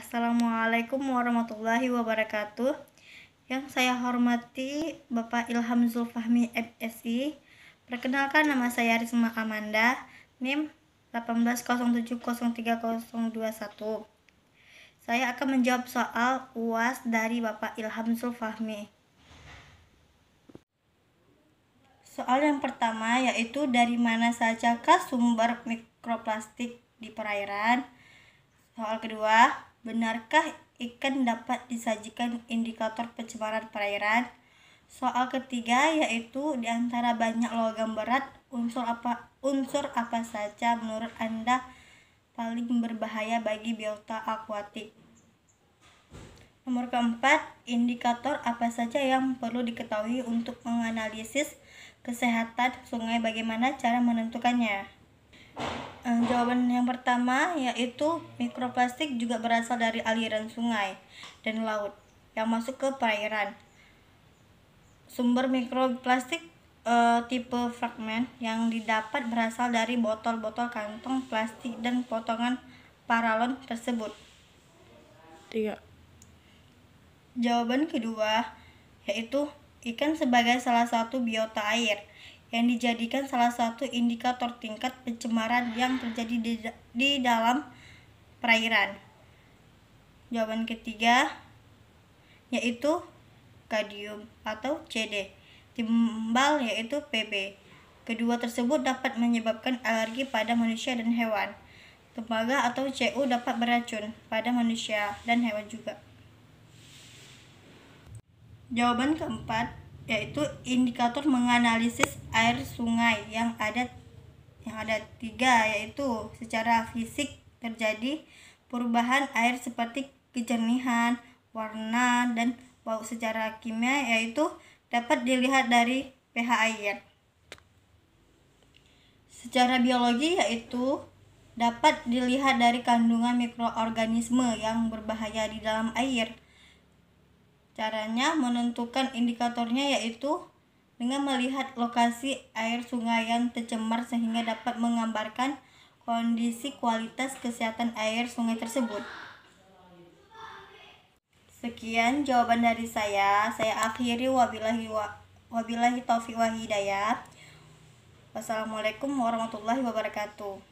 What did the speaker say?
Assalamualaikum warahmatullahi wabarakatuh Yang saya hormati Bapak Ilham Zulfahmi MSI Perkenalkan nama saya Risma Amanda NIM 180703021 Saya akan menjawab soal UAS dari Bapak Ilham Zulfahmi Soal yang pertama yaitu dari mana sajakah sumber mikroplastik di perairan? Soal kedua, Benarkah ikan dapat disajikan indikator pencemaran perairan? Soal ketiga yaitu di antara banyak logam berat, unsur apa unsur apa saja menurut Anda paling berbahaya bagi biota akuatik? Nomor keempat, indikator apa saja yang perlu diketahui untuk menganalisis kesehatan sungai bagaimana cara menentukannya? Eh, jawaban yang pertama yaitu mikroplastik juga berasal dari aliran sungai dan laut yang masuk ke perairan. Sumber mikroplastik e, tipe fragmen yang didapat berasal dari botol-botol kantong plastik dan potongan paralon tersebut. Tiga. Jawaban kedua yaitu ikan sebagai salah satu biota air yang dijadikan salah satu indikator tingkat pencemaran yang terjadi di, di dalam perairan. Jawaban ketiga yaitu kadium atau CD, timbal yaitu PB. Kedua tersebut dapat menyebabkan alergi pada manusia dan hewan. Tembaga atau CU dapat beracun pada manusia dan hewan juga. Jawaban keempat yaitu indikator menganalisis air sungai yang ada yang ada tiga yaitu secara fisik terjadi perubahan air seperti kejernihan, warna, dan bau secara kimia yaitu dapat dilihat dari pH air. Secara biologi yaitu dapat dilihat dari kandungan mikroorganisme yang berbahaya di dalam air Caranya menentukan indikatornya yaitu dengan melihat lokasi air sungai yang tercemar sehingga dapat menggambarkan kondisi kualitas kesehatan air sungai tersebut. Sekian jawaban dari saya. Saya akhiri wabillahi wa, wabillahi taufiq wa hidayah. Wassalamualaikum warahmatullahi wabarakatuh.